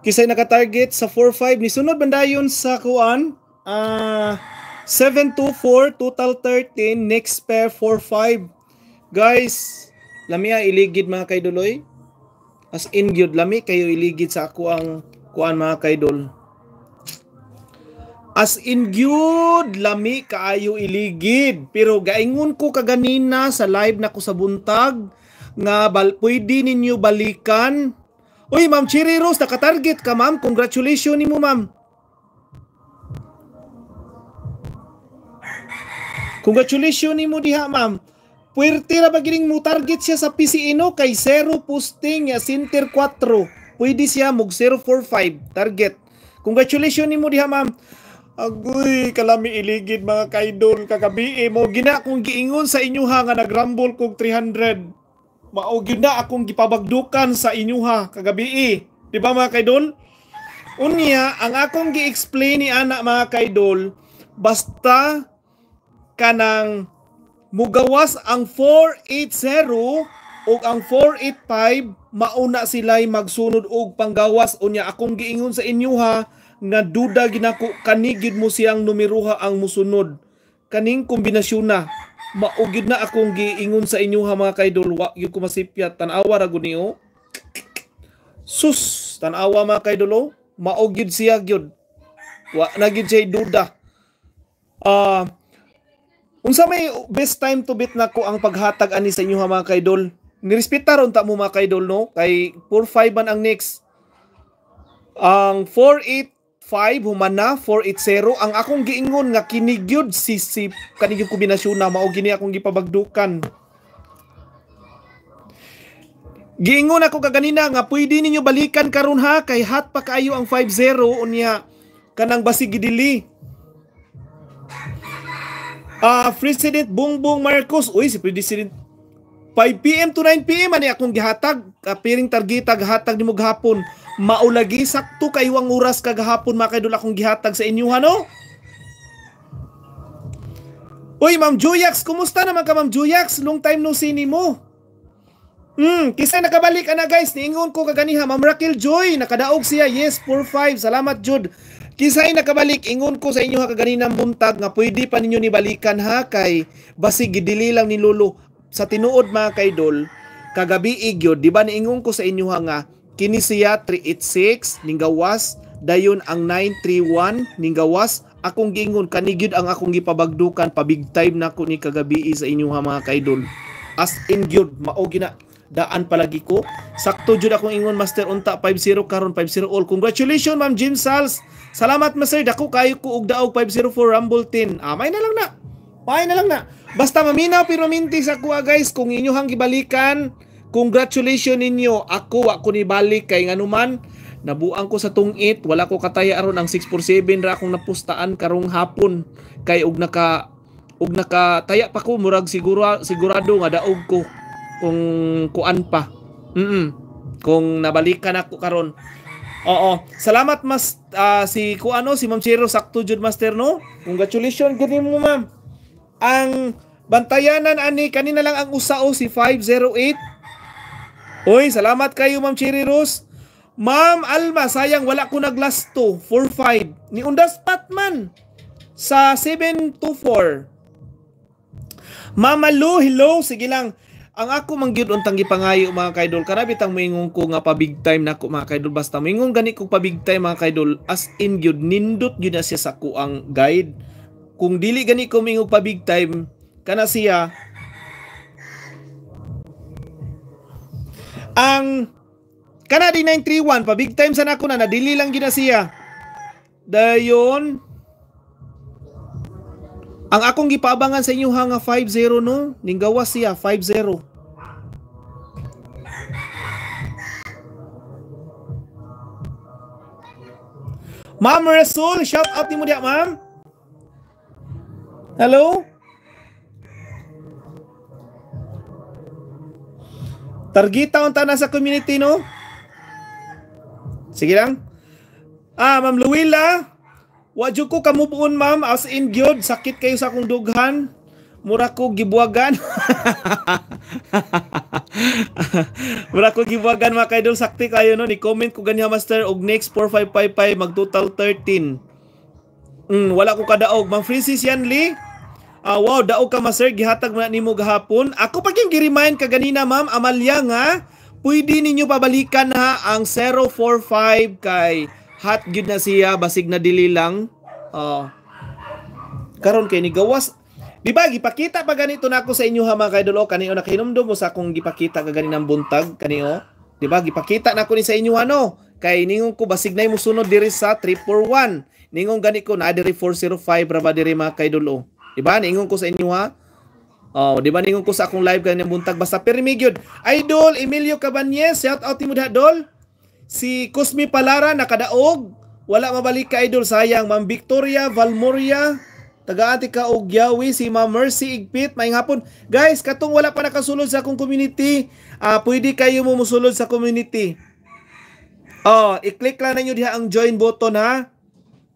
Kisay naka-target sa 4-5 ni sunod bandayon sa kuan uh, ah, 7-2-4 total 13 next pair 4-5. Guys, lamia iligid mga kaiduloy. As in good lami kayo iligid sa ako ang kuan mga kaidol. As in good lami kaayo iligid pero gaingon ko kaganina sa live na ko sa buntag nga bal pwede ninyo balikan Uy, Ma'am Cherry Rose, nakatarget ka, Ma'am. Congratulations ni mo, Ma'am. Congratulations ni mo diha, Ma'am. Puwerte na ba gining mo target siya sa PC Ino kay 0 posting niya, ah, center 4. Pwede siya mag 045 target. Congratulations ni mo diha, Ma'am. Agoy, kalami iligid mga kaidol kagabi eh, mo gina kung giingon sa inyo ha nga nagrumble kog 300 mao gyud na akong gipabagdukan sa inyuha kagabi. Eh. Di ba mga kaidol? Unya, ang akong gi-explain ni ana mga kaidol, basta kanang mugawas ang 480 o ang 485 mauna sila'y magsunod og panggawas unya akong giingon sa inyuha nga duda ginako kani gid mo siyang numeroha ang musunod kaning kombinasyon na maugid na akong giingon sa inyo ha mga kaidol wa gyud ko masipyat tan ra gud niyo sus tan-awa mga kaidol oh. maugid siya gyud wa na gyud siya duda ah uh, unsa may best time to beat nako ang paghatag ani sa inyo ha mga kaidol nirespeta ron ta mo mga kaidol no kay 45 5 man ang next ang 48 5 humana 4 8 ang akong giingon nga kinigyud si si kanigyud kombinasyon na mao gini akong gipabagdukan Giingon ako kaganina nga pwede ninyo balikan karon ha kay hat pa kaayo ang 50 unya kanang basig dili. Ah, uh, President Bongbong Marcos, uy si President 5 PM to 9 PM ani akong gihatag kapiring targeta gahatag nimo gahapon maulagi sakto kay wang oras kagahapon mga kaidol akong gihatag sa inyo ano? Uy, Ma'am Juyax, kumusta naman ka Ma'am Juyax? Long time no see mo. Mm, kisa nakabalik ana guys, niingon ko kaganiha Ma'am Raquel Joy, nakadaog siya. Yes, 45. Salamat Jude. Kisay nakabalik, ingon ko sa inyo ha kaganinang buntag nga pwede pa ninyo nibalikan ha kay basig gidili lang ni Lolo sa tinuod mga kaidol kagabi igyo, di ba niingon ko sa inyo ha nga Kini siya 386 ninggawas dayon ang 931 ninggawas akong gingon kanigyud ang akong gipabagdukan pabig time na ko ni kagabi sa inyong mga kaidol as in gyud mao gina daan palagi ko sakto jud akong ingon master unta 50 karon 50 all congratulations ma'am Jim Sals salamat master dako kayo ko og daog 504 rumble tin amay ah, na lang na Pahay na lang na. Basta maminaw pero mintis ako guys kung inyo hang gibalikan Congratulations ninyo. Ako wa ko ni balik kay nganuman nabuang ko sa tungit wala ko kataya aron ang 647 ra akong napustaan karong hapon kay og naka og naka taya pa ko murag siguro sigurado nga daog ko kung kuan pa. Mm, -mm. Kung nabalikan ako karon. Oo. Salamat mas uh, si kuano si Ma'am Chiro sakto jud master no. Congratulations gani mo ma'am. Ang bantayanan ani kanina lang ang usao si 508 Uy, salamat kayo, Ma'am Cherry Rose. Ma'am Alma, sayang wala ko nag-last 4-5. Ni Undas Patman sa 724. Mama Lou, hello. Sige lang. Ang ako mang gyud untang gipangayo mga kaidol. Karabi tang moingon ko nga pa big time nako na mga kaidol. Basta moingon gani ko pa big time mga kaidol. As in gyud nindot gyud na siya sa ko ang guide. Kung dili gani ko moingon pa big time, kana siya Ang kana 931 pa big time sana ako na nadili lang gina siya. Dayon ang akong gipabangan sa inyo hanga 50 no ning gawas siya 50 Ma'am Rasul, shout out ni mo diya, ma'am. Hello? Targita unta na sa community no? Sige lang. Ah, Ma'am Luwila, wa jud ko kamubuon ma'am as in gyud sakit kayo sa akong dughan. Mura ko gibuagan. Mura ko gibuwagan mga kaidol sakti kayo no ni comment ko ganiha master og next 4555 mag total 13. Mm, wala ko kadaog. Ma'am Francis Yanli, Uh, wow, dao ka ma sir, gihatag na nimo gahapon. Ako pa yung gi-remind ka ganina ma'am, Amalia nga, pwede ninyo pabalikan ha ang 045 kay hot gud na siya, basig na dili lang. Uh, karon kay ni gawas Di ba, gipakita pa ganito na ako sa inyo ha mga kaidol o kanio na kinumdum mo sa akong gipakita ka ganinang buntag kanio. Di ba, gipakita na ko ni sa inyo ano. Kay ningong ko basig na sunod diri sa 341. Ningong gani ko na diri 405 ra ba diri mga kaidol o. Di ba? Niingon ko sa inyo ha. Oh, di ba ningon ko sa akong live kanyang buntag basta pirmi Idol Emilio Cabanyes, shout out timo dol. Si Cosme Palara nakadaog, wala mabalik ka idol sayang. Ma'am Victoria Valmoria Tagaanti ka og yawi si Ma'am Mercy Igpit maayong hapon. Guys, katong wala pa nakasulod sa akong community, uh, pwede kayo mo musulod sa community. Oh, i-click lang ninyo diha ang join button ha.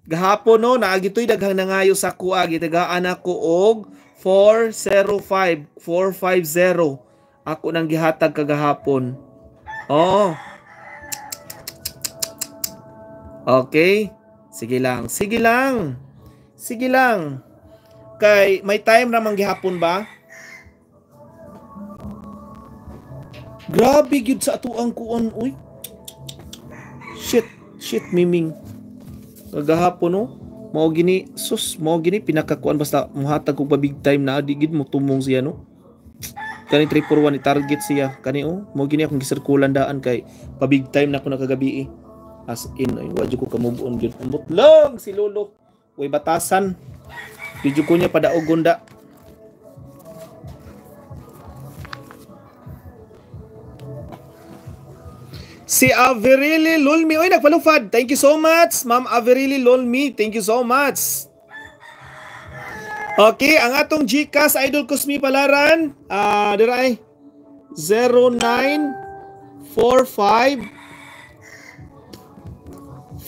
Gahapon no, naagitoy daghang nangayo sa kuag itagaana ko og 405 450. Ako nang gihatag kagahapon. Oh. Okay. Sige lang. Sige lang. Sige lang. Kay may time ra man gihapon ba? Grabe gyud sa ato ang kuon, uy. Shit, shit miming kagahapono mao gini sus mao gini pinakakuan basta muhatag kog big time na adi mo tumong siya no kani 341 ni target siya kani oh mao gini akong gisirkulan daan kay pa big time na ako nakagabi eh. as in ay wadyo ko ka move on gyud lang si lolo way batasan Video ko niya pada ogunda. Si Averili Lolmi. Oy, fad. Thank you so much, Ma'am Averili Lolmi. Thank you so much. Okay, ang atong GCash Idol Cosmi Palaran. Ah, uh, diray. 0945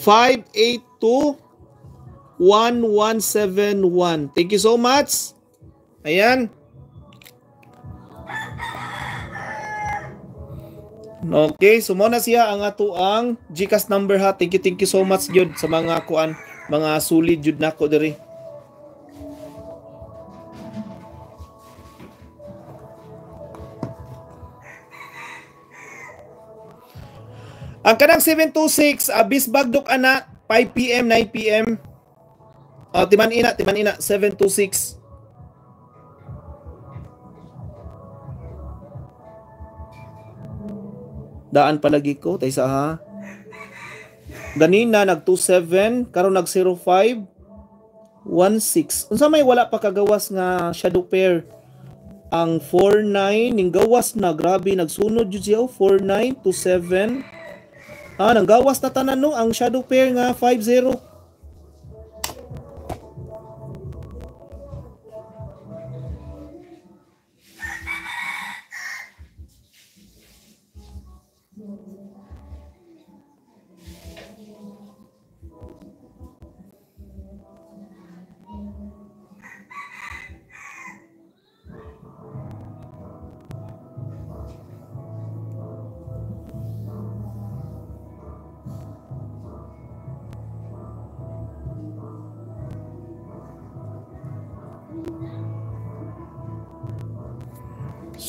582 1171. Thank you so much. Ayan. Okay, so na siya ang ato ang Gcash number ha. Thank you, thank you so much jud sa mga kuan, mga solid jud nako diri. Ang kanang 726 abis bagdok ana 5 PM 9 PM. Oh, timan ina, timan ina 726. Daan palagi ko tay sa ha. Ganina nag 27, karon nag 05 16. Unsa may wala pa kagawas nga shadow pair? Ang 49 ning gawas na grabe nagsunod jud siya 49 to 7. Ah, nanggawas na tanan no ang shadow pair nga 50.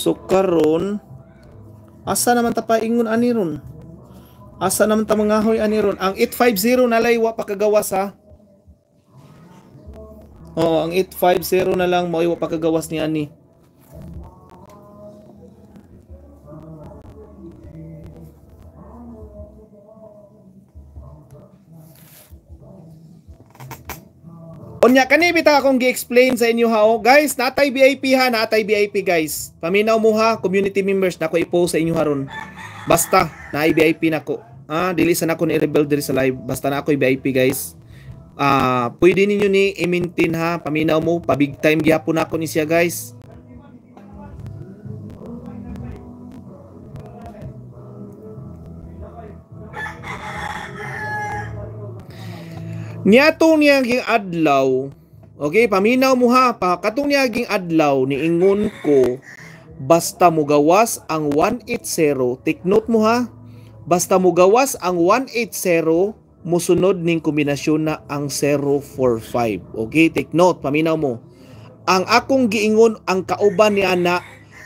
So karon asa naman ta paingon ani ron? Asa naman ta mangahoy ani ron? Ang 850 na laywa pa kagawas ha. Oo, ang 850 na lang mao pa kagawas ni ani. Unya kani bita akong gi-explain sa inyo ha oh. guys, natay VIP ha, natay VIP guys. Paminaw mo ha community members nako i-post sa inyo haron. Basta na VIP nako. Ah, dili sa nako ni rebuild diri sa live. Basta na ako VIP guys. Ah, pwede ninyo ni i-maintain ha. Paminaw mo, pa big time gyapon nako ni siya guys. Niyato niya ging adlaw, okay, paminaw mo ha, pa, katong niya ging adlaw ni ingon ko, basta mo gawas ang 180, take note mo ha, basta mo gawas ang 180, musunod ning kombinasyon na ang 045. Okay, take note, paminaw mo. Ang akong giingon ang kauban ni ana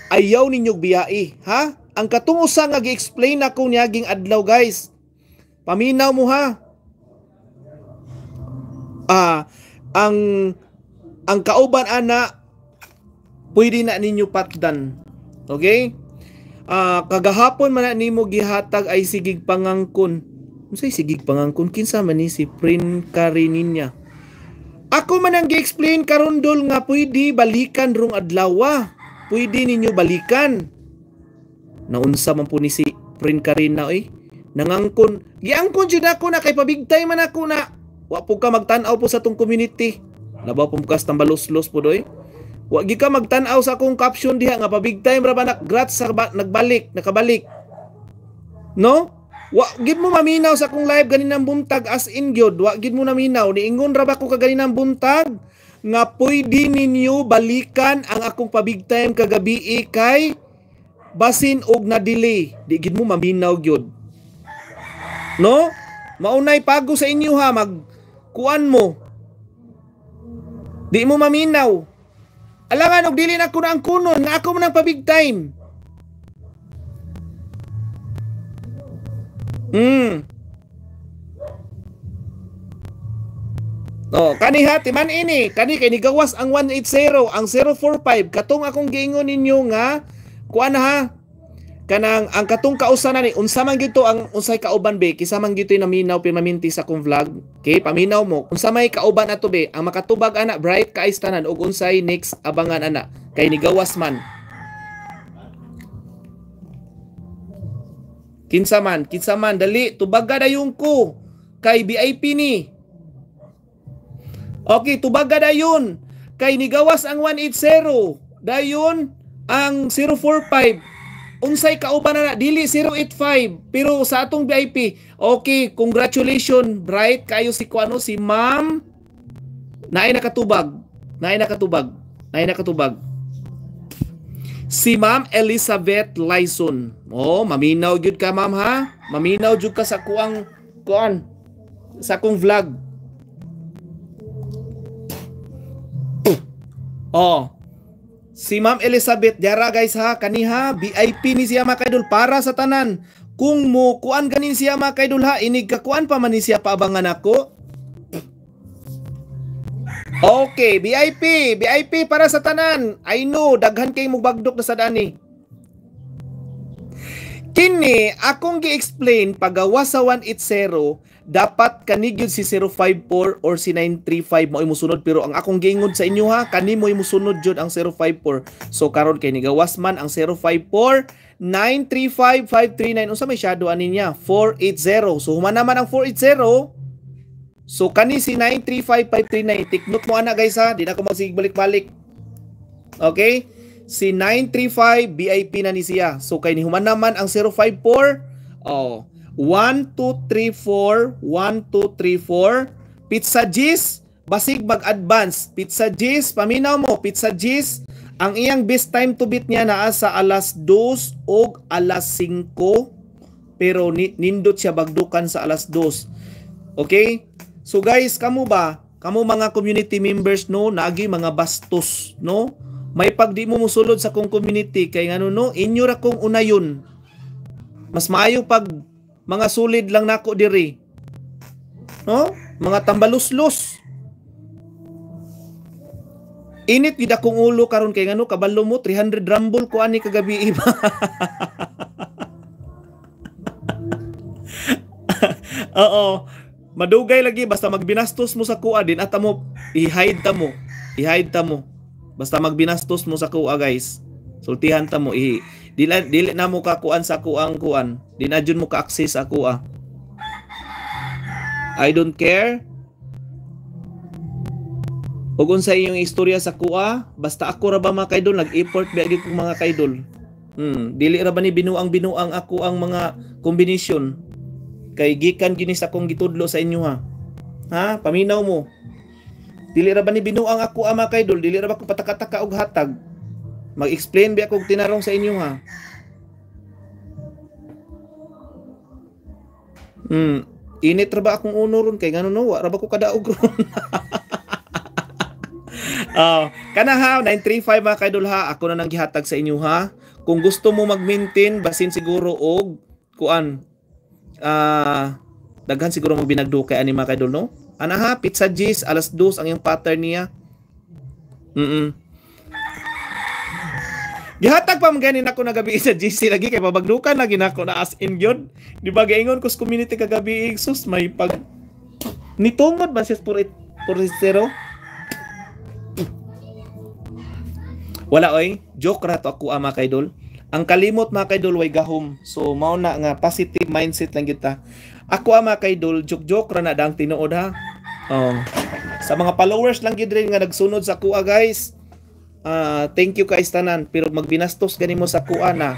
ayaw ninyo biyai, ha? Ang katungo usa nga gi-explain ako niya ging adlaw guys. Paminaw mo ha uh, ang ang kauban ana pwede na ninyo patdan. Okay? Uh, kagahapon man nimo gihatag ay sigig pangangkon. Unsay sigig pangangkon kinsa man ni si Prin Karininya. Ako man ang gi-explain karon dol nga pwede balikan rong adlaw. Ah. Pwede ninyo balikan. Naunsa man po ni si Prin Karina oy. Eh? Nangangkon. Giangkon jud ako na kay pabigtay man ako na Wa po ka magtanaw po sa tong community. Labaw po mukas ng balos po doy. Wa gi ka magtanaw sa akong caption diha nga pa big time ra banak grats sa ba, nagbalik, nakabalik. No? Wa gid mo maminaw sa akong live ganin ganinang buntag as in gyud. Wa gid mo naminaw ni ingon ra ba ko kaganinang buntag nga pwede ninyo balikan ang akong pa big time kagabi kay basin og na delay. Di gid mo maminaw gyud. No? Maunay pago sa inyo ha mag kuan mo. Di mo maminaw. Alangan og dili na ko na ang kunon nga ako mo nang pabig time. Hmm. No, oh, kani hati man ini, kani kay gawas ang 180, ang 045 katong akong gingon ninyo nga kuan ha, kanang ang katong kausa ni unsa man gito ang unsay kauban be kisa man gito naminaw pirmaminti sa kong vlog okay paminaw mo unsa may kauban ato be ang makatubag ana bright kaayos tanan ug unsay next abangan ana kay ni gawas man kinsa man kinsa man dali tubaga dayon ko kay VIP ni okay tubag tubaga dayon kay ni gawas ang 180 dayon ang 045 unsay kauban na, dili 085 pero sa atong VIP okay congratulations bright kayo si kuano si ma'am naay nakatubag naay nakatubag naay nakatubag si ma'am Elizabeth Lyson oh maminaw jud ka ma'am ha maminaw jud ka sa kuang kuan sa akong vlog oh Si Ma'am Elizabeth Jara guys ha kaniha VIP ni siya mga kaidol para sa tanan. Kung mo kuan ganin siya mga kaidol ha inig ka kuan pa man siya paabangan ako. Okay, VIP, VIP para sa tanan. I know daghan kay mo bagdok na sa dani. Kini akong gi-explain pagawa sa 180 dapat kanig yun si 054 or si 935 mao imusunod pero ang akong gingod sa inyo ha kani mo imusunod jud ang 054 so karon kay nigawas man ang 054 935 539 unsa may shadow ani niya 480 so human naman ang 480 So kani si 935539 tiknot mo ana guys ha, di na ko magsigbalik-balik. Okay? Si 935 BIP na ni siya. So kay ni human naman ang 054. Oh. 1, 2, 3, 4, 1, 2, 3, 4. Pizza G's, basig mag-advance. Pizza G's, paminaw mo, Pizza G's. Ang iyang best time to beat niya naa sa alas 2 o alas 5 pero nindot siya bagdukan sa alas 2. Okay? So guys, kamo ba? Kamo mga community members no, nagi mga bastos no. May pagdi mo musulod sa kong community kay ngano no, inyo ra kong unayon. Mas maayo pag mga sulid lang nako diri. No? Mga tambaluslos. Init gid akong ulo karon kay ngano kabalo mo 300 rambol ko ani kagabi iba. Eh. Oo. Madugay lagi basta magbinastos mo sa kuha din at mo i-hide ta mo. I-hide ta mo. Basta magbinastos mo sa kuha guys. Sultihan ta mo ihi. Dili dili na mo ka kuan sa kuang kuan. Dinajun mo ka access sa kuha. Ah. I don't care. Ug unsa iyong istorya sa kuwa, basta ako ra ba mga kaidol nag-effort biagi kong mga kaidol. Hmm, dili ra ba ni binuang-binuang ako ang mga kombinasyon kay gikan gini akong gitudlo sa inyo ha. Ha? Paminaw mo. Dili ra ba ni binuang ako ama ah, kaidol, dili ra ba ko patakataka og hatag. Mag-explain ba akong tinarong sa inyo ha? Hmm. Init ra ba akong uno ron kay ganun no, ra ba ko kadaog ron. oh, kana ha 935 mga kaidol ha, ako na nang gihatag sa inyo ha. Kung gusto mo mag-maintain basin siguro og kuan ah uh, daghan siguro mo binagdo kay ani mga kaidol no. Ana ha, pizza G's alas 2 ang yung pattern niya. Mm, -mm. Gihatag pa ganin ako na gabi sa GC lagi kay pabagdukan lagi na ako na as in gyud. Di ba gaingon ko sa community kagabi sus may pag nitungod ba siya for it for zero? Wala oy, joke ra to ako ama kay dol. Ang kalimot mga kay dol way gahom. So mao na nga positive mindset lang kita. Ako ama kay dol, joke-joke ra na dang tinuod ha. Oh. Sa mga followers lang gid nga nagsunod sa kuha guys uh, thank you kay tanan pero magbinastos gani mo sa kuana ah.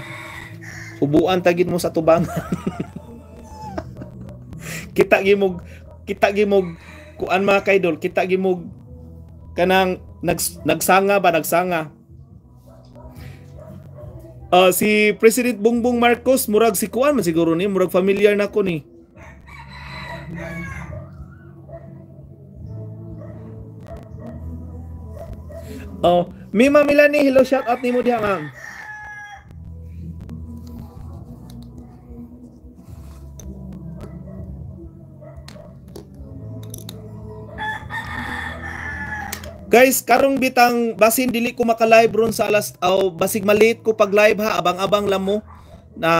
ubuan tagid mo sa tubangan kita gimog kita gimog kuan mga kaidol kita gimog kanang nag, nagsanga ba nagsanga uh, si President Bongbong Marcos murag si kuan man siguro ni murag familiar na ko ni Oh, Mi Ma'am Melanie, hello shout out nimo diha ma'am. Guys, karong bitang basin dili ko maka-live ron sa alas aw oh, basig malit ko pag live ha, abang-abang lang na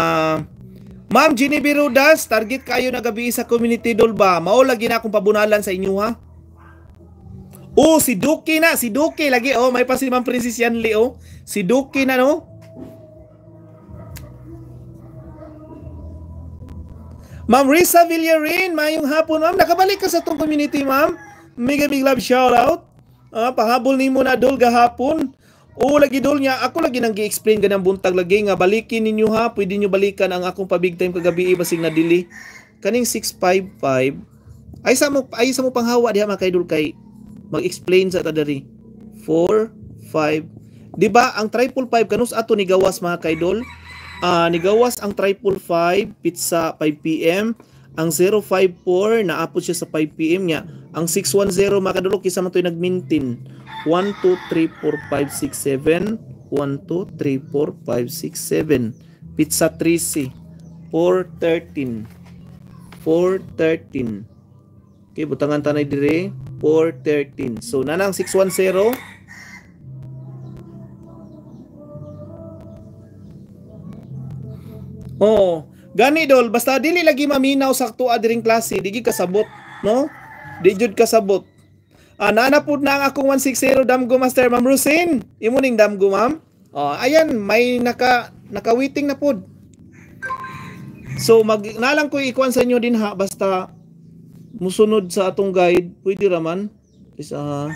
Ma'am Ginny Birudas, target kayo na gabi sa community doll ba? Mao lagi na akong pabunalan sa inyo ha. Oh, si Duki na, si Duki lagi oh, may pa si Ma'am Princess Yanli oh. Si Duki na no. Ma'am Risa Villarin, mayong hapon ma'am. Nakabalik ka sa tong community ma'am. Mega big love shout out. Ah, pahabol mo na dol gahapon. Oh, lagi dol niya, ako lagi nang gi-explain ganang buntag lagi nga balikin ninyo ha, pwede nyo balikan ang akong pabig time kagabi basig na dili. Kaning 655. Ay sa mo ay sa mo panghawa diha mga kaidol kay mag-explain sa kadari 4 5 di ba ang triple 5 kanus ato ni gawas mga kaidol uh, nigawas ang triple 5 pizza 5 pm ang 054 naapod siya sa 5 pm niya ang 610 mga kadol kisa man toy nagmintin 1 2 3 4 5 6 7 1 2 3 4 5 6 7 pizza 3 4 13 413 Okay, butangan tanay dire 413. So nanang 610 Oh, gani dol basta dili lagi maminaw sakto adring klase, di kasabot, no? Di jud kasabot. Ah, nanapod na ang akong 160 damgo master Ma'am Rusin. Imo ning damgo ma'am. Oh, ayan may naka naka-waiting na pod. So mag nalang ko ikuan sa inyo din ha basta musunod sa atong guide, pwede raman. Is uh,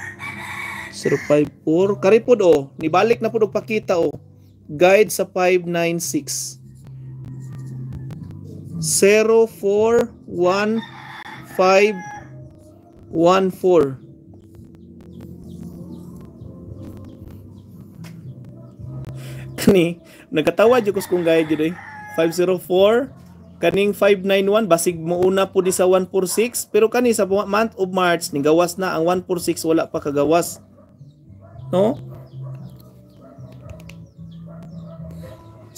054. Kari po do, nibalik na po do pakita o. Oh. Guide sa 596. 041514. Kani, nagkatawa jud ko kung guide jud eh. 504 kaning 591 basig mo una po di sa 146 pero kani sa month of March nigawas na ang 146 wala pa kagawas no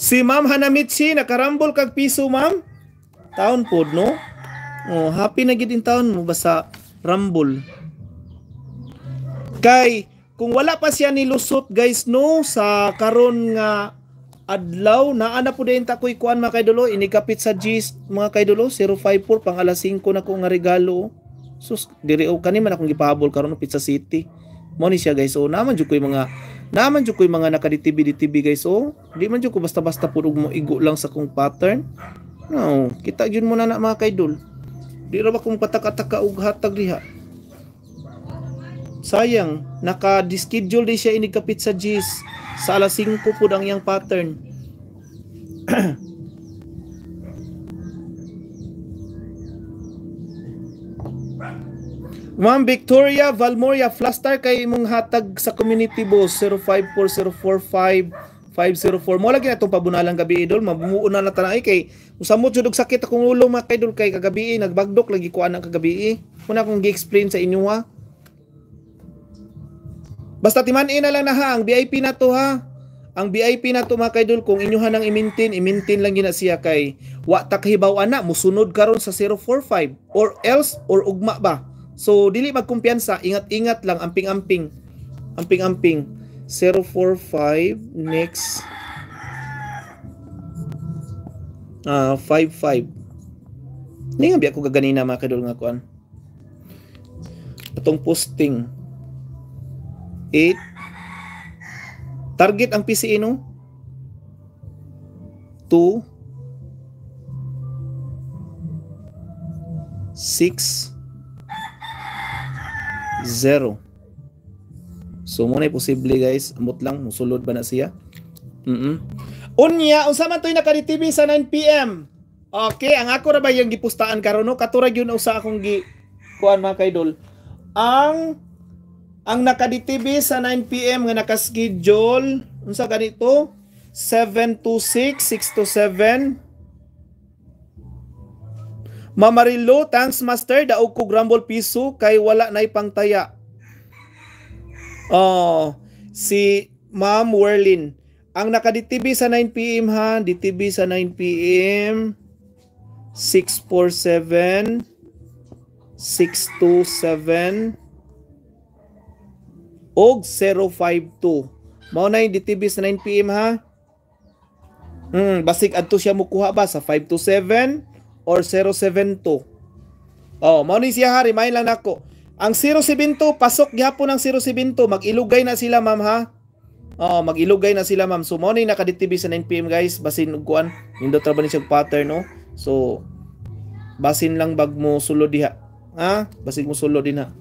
Si Ma'am Hanamichi nakarambol kag piso ma'am taon pod no oh happy na gid in taon mo basta rambol kay kung wala pa siya nilusot guys no sa karon nga adlaw na ana po din takoy kuan mga kaidulo inikapit sa G's mga kaidulo 054 pang alas 5 na ko nga regalo sus diri o kani man akong gipahabol karon pizza city mo ni siya guys so naman jud mga naman jud koy mga naka di DTV guys so di man jud ko basta-basta purog mo igo lang sa kong pattern no kita jud mo na na mga kaidul di ra ba kung patak-ataka og hatag diha Sayang, naka-schedule din siya inigkapit sa G's Sa alas 5 po ang iyang pattern. Ma'am Victoria Valmoria Flastar kay imong hatag sa community boss 0540455045. Mo lagi atong pabunalang gabi idol, mabuuna na tanay kay usamot sudog sakit akong ulo mga idol kay kagabi nagbagdok lagi ko anak kagabi. Muna akong gi-explain sa inyo ha. Basta timanin na lang na ha, ang VIP na to ha. Ang VIP na to mga kaidol, kung inyuhan ang imintin, imintin lang gina siya kay wa takhibaw ana, musunod karon sa 045 or else or ugma ba. So dili magkumpiyansa, ingat-ingat lang amping-amping. Amping-amping. 045 next uh, ah, 55. Hindi nga ako ko gaganina mga kaidol nga kuan. Atong posting 8. Target ang PCA no? 2. 6. 0. So muna posible guys, amot lang musulod ba na siya? Mm -mm. Unya, unsa man toy naka-TV sa 9 PM. Okay, ang ako ra ba yung gipustahan karon no? Katurag yun usa akong gi kuan mga kaidol. Ang ang nakaditibi sa 9pm nga nakaschedule, unsa ganito? 726627 Mamarillo, thanks master, daog ko grumble piso kay wala na ipangtaya. Oh, si Ma'am Werlin. Ang nakaditibi sa 9pm ha, DTB sa 9pm. 647 627 og 052. Mao na yung DTB sa 9 PM ha. Hmm, basig adto siya mukuha ba sa 527 or 072. Oh, mao ni siya ha, remind lang nako. Ang 072 pasok gyapon ang 072, mag-ilugay na sila ma'am ha. Oh, mag-ilugay na sila ma'am. So mao ni naka DTB sa 9 PM guys, basin ug kuan, nindo trabaho ni siya pattern no. So basin lang bag mo sulod diha. Ha? Basin mo sulod din ha.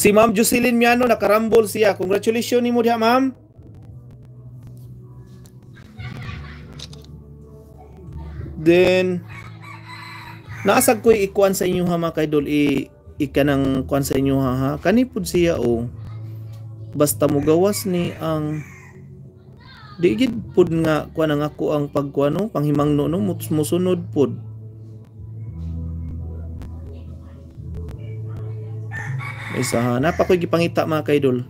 Si Ma'am Jocelyn Miano, nakarambol siya. Congratulations ni mo diha, Ma'am. Then, naasag ko ikuan sa inyo ha mga kaidol. I, ika nang kuan sa inyo ha ha. Kanipod siya o. Oh. Basta mo gawas ni ang digid pod nga kuan nga ako ang pagkuano panghimang panghimangno no musunod pod isa ha napakoy gipangita mga kaidol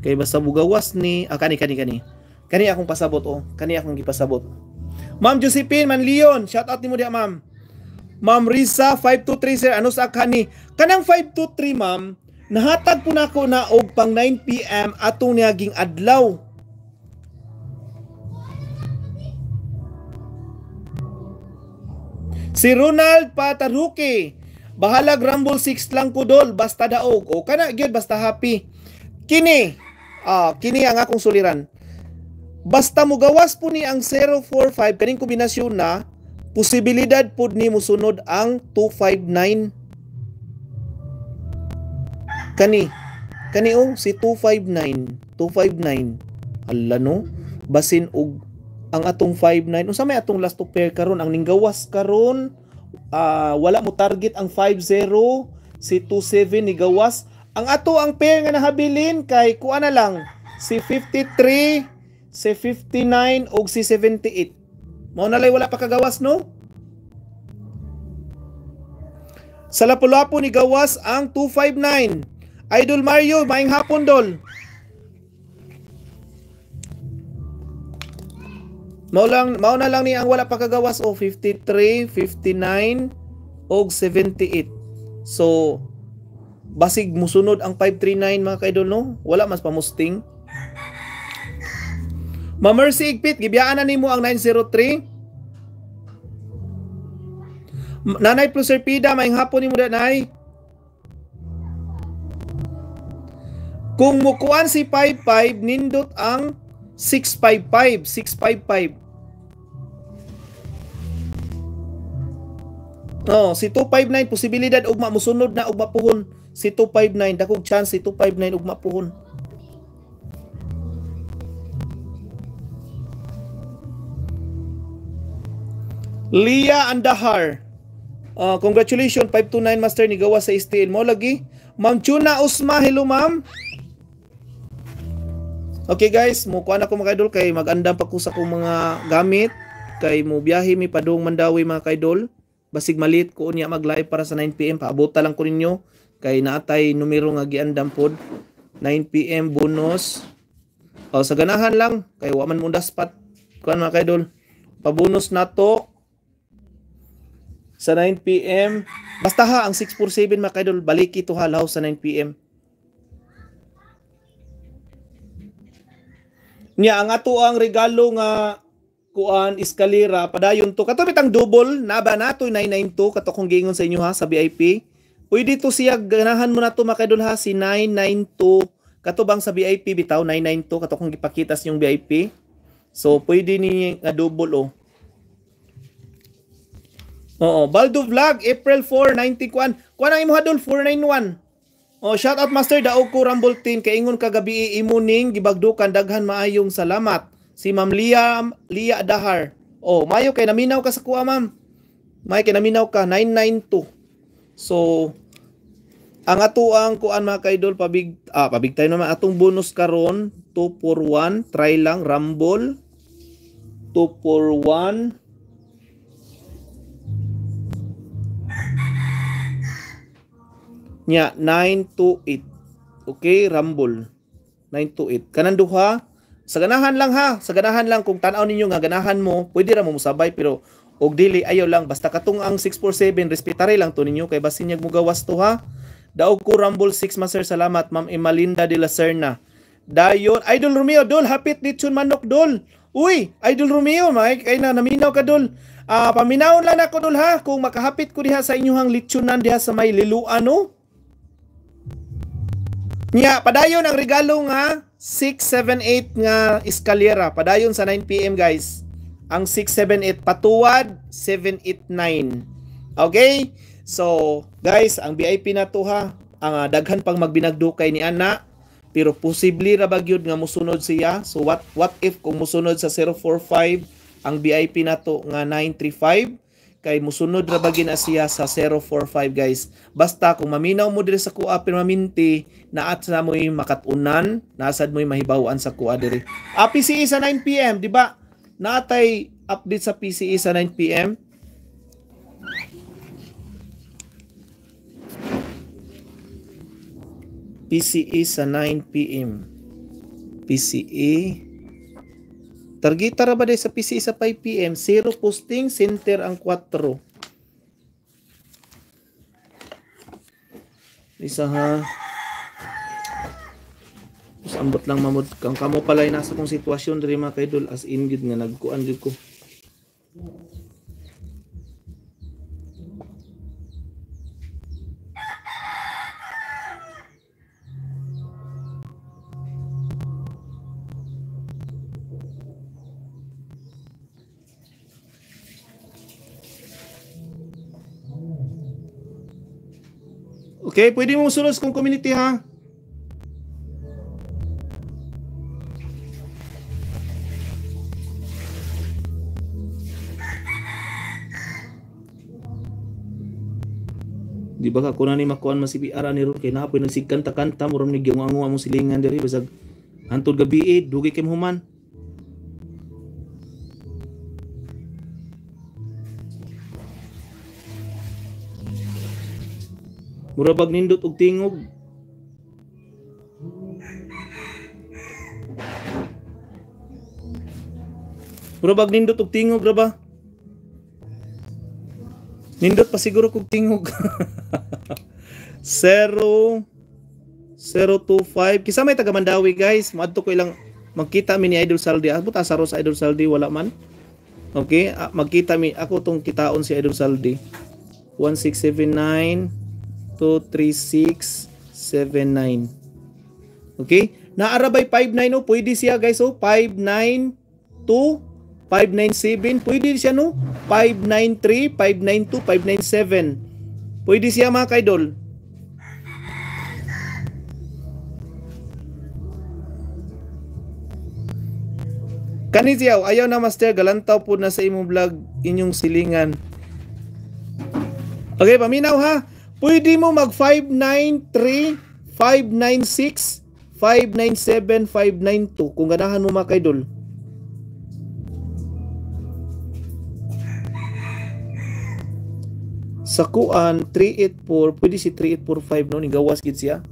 kay basta bugawas ni ah, kani kani kani kani akong pasabot oh kani akong gipasabot Ma'am Josephine Manlion shout out nimo diha ma'am Ma'am Risa 523 sir ano sa kani kanang 523 ma'am Nahatag po na ako na og pang 9 PM atong niaging adlaw. Si Ronald Pataruki, Bahala Rumble 6 lang ko dol basta daog o kana gyud basta happy. Kini ah kini ang akong suliran. Basta mo gawas po ni ang 045 kaning kombinasyon na posibilidad pod ni sunod ang 259. Kani kani oh si 259 259 ala no basin og ang atong 59 unsa may atong last to pair karon ang ninggawas karon uh, wala mo target ang 5-0 si 27 ni Gawas ang ato ang pair nga nahabilin kay kuan na lang si 53 si 59 og si 78 mao nalay wala pa kagawas no sa Lapu-Lapu ni Gawas ang 259 Idol Mario maayong hapon dol Mao lang mao na lang ni ang wala pa kagawas o 53, 59 og 78. So basig musunod ang 539 mga kaidol no. Wala mas pamusting. Ma Mercy Igpit, gibiyaan na nimo ang 903. Nanay plus Sir Pida, maayong hapon ni Muda Nay. Kung mukuan si 55 nindot ang 655, 655. No, si 259 posibilidad og musunod na og mapuhon si 259 dakog chance si 259 og mapuhon. Lia Andahar. Uh, congratulations 529 master ni gawa sa STL mo lagi. Ma'am Chuna Usma, hello ma'am. Okay guys, mo ako mga idol kay magandam pa ko sa akong mga gamit kay mo biyahe mi padung Mandawi mga kaidol. Basig malit ko unya mag live para sa 9 PM paabot lang ko ninyo kay naatay numero nga giandam pod 9 PM bonus. O, oh, sa ganahan lang kay wa man mo daspat kuan mga kaidol. Pabonus nato sa 9 PM. Basta ha ang 647 mga kaidol balik ito halaw sa 9 PM. Nya ang ato ang regalo nga kuan iskalera padayon to katabi tang double naba natoy 992 kato kung giingon sa inyo ha sa VIP pwede to siya ganahan mo na to makaidol ha si 992 katubang sa VIP bitaw 992 kato kung sa yung VIP so pwede ni nga double oh Oo, Baldo Vlog, April 4, 91. Kuha na imo hadol, 491. Oh, shout out Master Daog ko Rumble Team kaingon kagabi imuning gibagdukan daghan maayong salamat. Si Ma'am Lia Lia Dahar. Oh, mayo kay naminaw ka sa kuha, Ma'am. May kay naminaw ka 992. So ang ato ang kuan mga kaidol pabig ah pabig tayo naman atong bonus karon 241 try lang Rumble 241 nya 928. Okay, Rambol. 928. Kanang duha, sa ganahan lang ha, sa ganahan lang kung tan-aw ninyo nga ganahan mo, pwede ra mo musabay pero og dili ayaw lang basta katong ang 647 respetare lang to ninyo kay basin yag mugawas to ha. Daog ko rumble 6 Master salamat Ma'am Emalinda de la Serna. Dayon Idol Romeo dol hapit nitsun manok dol. Uy, Idol Romeo, Mike, ay na naminaw ka dol. Ah, uh, paminaw lang ako dol ha kung makahapit ko diha sa inyuhang litsunan diha sa may liluan no. Nya, padayon ang regalo nga 678 nga eskalera. Padayon sa 9 PM guys. Ang 678 patuwad 789. Okay? So, guys, ang VIP na to ha. Ang ah, daghan pang magbinagdukay ni ana pero posible ra bagyod nga mosunod siya. So what what if kung mosunod sa 045 ang VIP na to nga 935 kay musunod ra bagin siya sa 045 guys. Basta kung maminaw mo dire sa kuha permanente na at sa mo'y makatunan, nasad mo'y mahibawan sa kuha dire Ah, PCE sa 9 PM, di ba? Natay update sa PCE sa 9 PM. PCE sa 9 PM. PCE Targeta ra ba sa PC sa 5 PM, zero posting, center ang 4. Isa ha. Mas lang mamud kang kamo palay nasa kong sitwasyon diri mga kaidol as in gid nga nagkuan gid ko. Okay, pwede mong sulos kung community ha. di ba ka kuna ni makuan man si PR ni na kay naapoy nagsigkanta-kanta muram ni giungango among silingan diri basag hantod gabi eh, dugi kay human Murabag nindot og tingog. Murabag nindot og tingog ra ba? Nindot pa siguro kog tingog. 0025. 025 Kisa may taga Mandawi guys. Maadto ko ilang magkita mi ni Idol Saldi. Abot ah, buta sa Idol Saldi wala man. Okay, ah, magkita mi ako tong kitaon si Idol Saldi. 1679 23679. Okay? Naara by 59 no? Pwede siya guys oh. 592 597. Pwede siya no? 593, 592, 597. Pwede siya mga kaidol. Kani siya, oh, ayaw na master, galantaw po na sa imong vlog inyong silingan. Okay, paminaw ha. Pwede mo mag 593, 596, 597, 592 kung ganahan mo mga kaidol. sa kuan 384 pwede si 3845 no ni gawas gid siya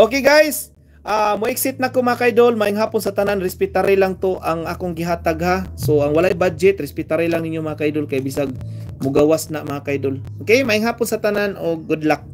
okay guys uh, ah, mo exit na ko mga kaidol maing hapon sa tanan respetare lang to ang akong gihatag ha so ang walay budget respetare lang ninyo mga kaidol kay bisag mugawas na mga kaidol. Okay, maayong hapon sa tanan o good luck.